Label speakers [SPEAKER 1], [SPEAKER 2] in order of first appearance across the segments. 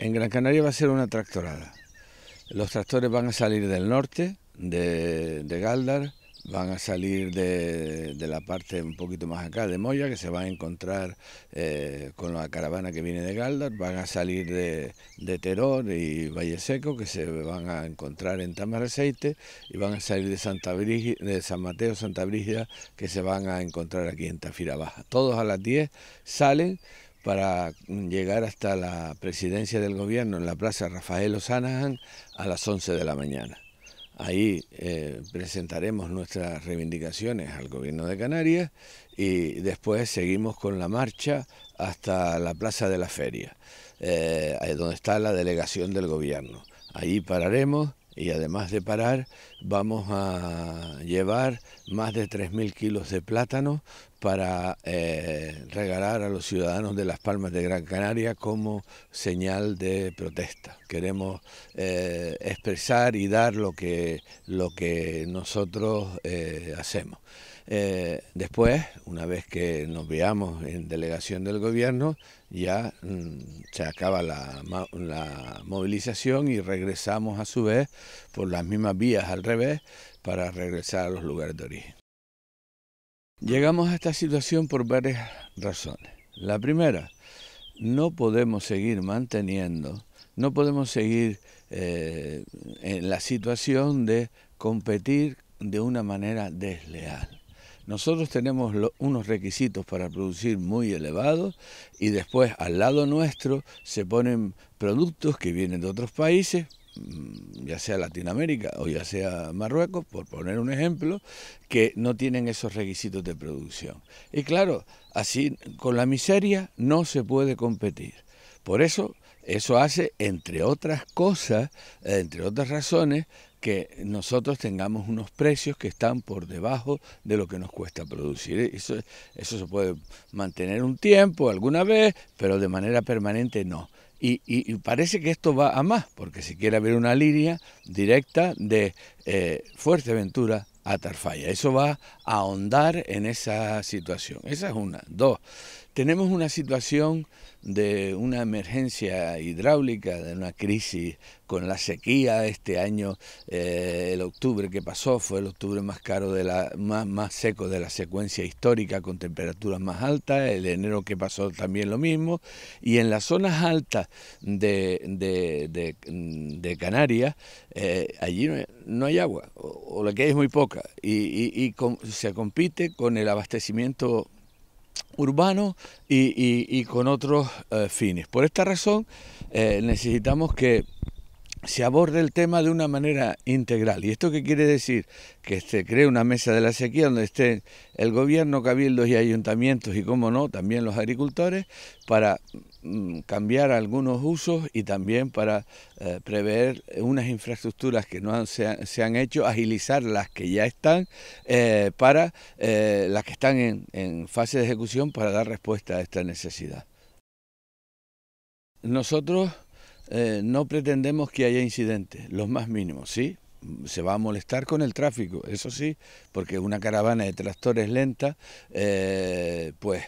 [SPEAKER 1] En Gran Canaria va a ser una tractorada. Los tractores van a salir del norte, de, Galdar, van a salir de, la parte un poquito más acá de Moya, que se van a encontrar eh, con la caravana que viene de Galdar, van a salir de, de Teror y Valle Seco, que se van a encontrar en Tamaraceite... y van a salir de, Santa de San Mateo, Santa Brígida, que se van a encontrar aquí en Tafira Baja. Todos a las 10 salen para llegar hasta la presidencia del gobierno en la Plaza Rafael O'Sanahan a las 11 de la mañana. Ahí eh, presentaremos nuestras reivindicaciones al gobierno de Canarias y después seguimos con la marcha hasta la Plaza de la Feria, eh, donde está la delegación del gobierno. ahí pararemos y además de parar vamos a llevar más de 3.000 kilos de plátano para eh, regalar a los ciudadanos de Las Palmas de Gran Canaria como señal de protesta. Queremos eh, expresar y dar lo que, lo que nosotros eh, hacemos. Eh, después, una vez que nos veamos en delegación del gobierno, ya mm, se acaba la, movilización y regresamos a su vez por las mismas vías al revés para regresar a los lugares de origen. Llegamos a esta situación por varias razones. La primera, no podemos seguir manteniendo, no podemos seguir eh, en la situación de competir de una manera desleal. Nosotros tenemos unos requisitos para producir muy elevados y después al lado nuestro se ponen productos que vienen de otros países, mm, ya sea Latinoamérica o ya sea Marruecos, por poner un ejemplo, que no tienen esos requisitos de producción. Y claro, así con la miseria no se puede competir. Por eso, eso hace, entre otras cosas, entre otras razones, que nosotros tengamos unos precios que están por debajo de lo que nos cuesta producir. Eso, eso se puede mantener un tiempo, alguna vez, pero de manera permanente no. Y, parece que esto va a más, porque si quiere haber una línea directa de eh, Fuerteventura a Tarfaya, eso va a ahondar en esa situación. Esa es una. Dos, tenemos una situación de una emergencia hidráulica, de una crisis con la sequía. Este año, eh, el octubre que pasó fue el octubre más caro de la, más, seco de la secuencia histórica, con temperaturas más altas. El enero que pasó también lo mismo. Y en las zonas altas de, Canarias, eh, allí no, hay agua, o, o, la que hay es muy poca, y, se compite con el abastecimiento ...urbano y, con otros eh, fines. Por esta razón eh, necesitamos que se aborde el tema de una manera integral. ¿Y esto qué quiere decir? Que se cree una mesa de la sequía donde estén el gobierno, cabildos y ayuntamientos y, como no, también los agricultores, para mm, cambiar algunos usos y también para eh, prever unas infraestructuras que no se, han, hecho, agilizar las que ya están eh, para eh, las que están en, en fase de ejecución para dar respuesta a esta necesidad. Nosotros eh, no pretendemos que haya incidentes, los más mínimos, sí, se va a molestar con el tráfico, eso sí, porque una caravana de tractores lenta, eh, pues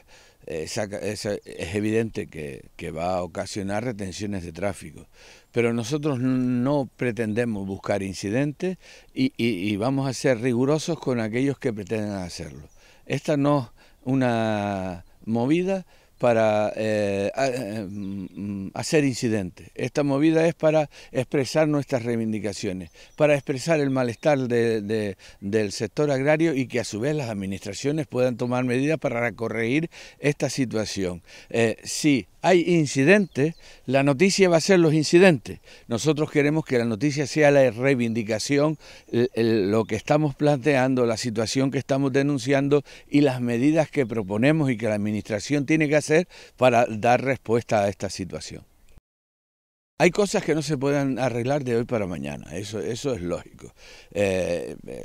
[SPEAKER 1] eh, es evidente que, va a ocasionar retenciones de tráfico. Pero nosotros no pretendemos buscar incidentes y, vamos a ser rigurosos con aquellos que pretenden hacerlo. Esta no es una movida para eh, eh, mm, hacer incidentes. Esta movida es para expresar nuestras reivindicaciones, para expresar el malestar del sector agrario y que a su vez las administraciones puedan tomar medidas para corregir esta situación. Eh, si hay incidentes, la noticia va a ser los incidentes. Nosotros queremos que la noticia sea la reivindicación, lo que estamos planteando, la situación que estamos denunciando y las medidas que proponemos y que la administración tiene que hacer para dar respuesta a esta situación. Hay cosas que no se pueden arreglar de hoy para mañana, eso, eso es lógico, eh, eh,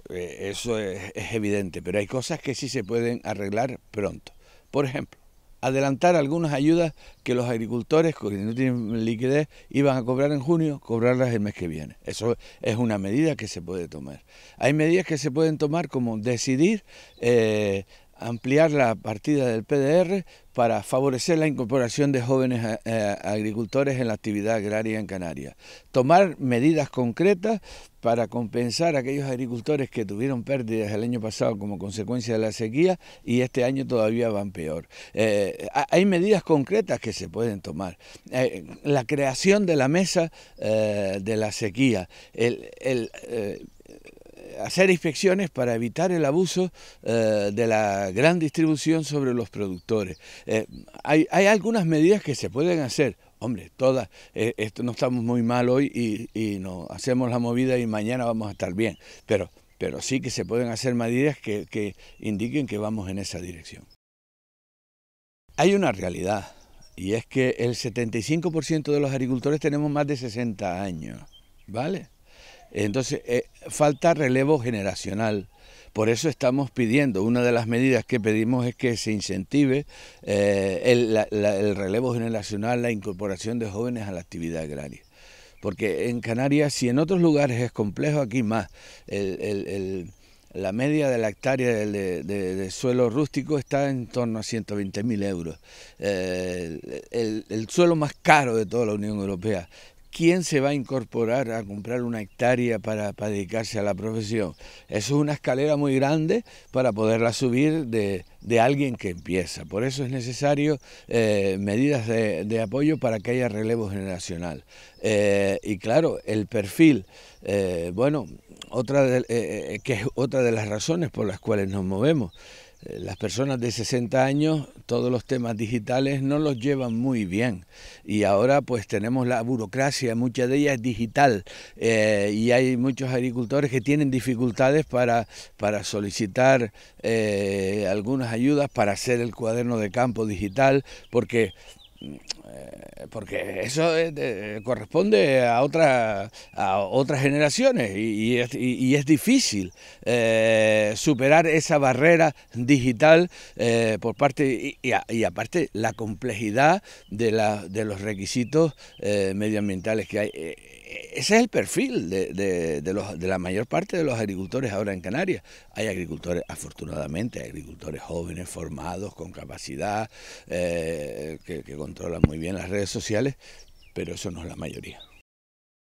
[SPEAKER 1] eso es, evidente, pero hay cosas que sí se pueden arreglar pronto. Por ejemplo, adelantar algunas ayudas que los agricultores que no tienen liquidez iban a cobrar en junio, cobrarlas el mes que viene. Eso es una medida que se puede tomar. Hay medidas que se pueden tomar como decidir eh, ampliar la partida del PDR para favorecer la incorporación de jóvenes eh, agricultores en la actividad agraria en Canarias. Tomar medidas concretas para compensar a aquellos agricultores que tuvieron pérdidas el año pasado como consecuencia de la sequía y este año todavía van peor. Eh, hay medidas concretas que se pueden tomar. Eh, la creación de la mesa de la sequía, el hacer inspecciones para evitar el abuso eh, de la gran distribución sobre los productores. Eh, hay, algunas medidas que se pueden hacer, hombre, todas, eh, esto, no estamos muy mal hoy y, y hacemos la movida y mañana vamos a estar bien, pero, pero sí que se pueden hacer medidas que, que indiquen que vamos en esa dirección. Hay una realidad y es que el 75% de los agricultores tenemos más de 60 años, ¿vale? Entonces, eh, falta relevo generacional. Por eso estamos pidiendo, una de las medidas que pedimos es que se incentive eh, el, relevo generacional, la incorporación de jóvenes a la actividad agraria porque en Canarias, si en otros lugares es complejo, aquí más. la media de la hectárea de, suelo rústico está en torno a 120.000 euros. Eh, el, suelo más caro de toda la Unión Europea. ¿quién se va a incorporar a comprar una hectárea para, dedicarse a la profesión? Eso es una escalera muy grande para poderla subir de, alguien que empieza. Por eso es necesario eh, medidas de, apoyo para que haya relevo generacional. Eh, y claro, el perfil, eh, bueno, otra que es otra de las razones por las cuales nos movemos las personas de 60 años todos los temas digitales no los llevan muy bien y ahora pues tenemos la burocracia, mucha de ella es digital eh, y hay muchos agricultores que tienen dificultades para, para solicitar eh, algunas ayudas para hacer el cuaderno de campo digital porque eh, porque eso eh, eh, corresponde a, otra, a otras generaciones y, es, difícil superar esa barrera digital por parte y, y, aparte la complejidad de, la, de los requisitos medioambientales que hay ese es el perfil de, de, los, de, la mayor parte de los agricultores ahora en Canarias. Hay agricultores, afortunadamente, hay agricultores jóvenes, formados, con capacidad, eh, que controlan muy bien las redes sociales, pero eso no es la mayoría.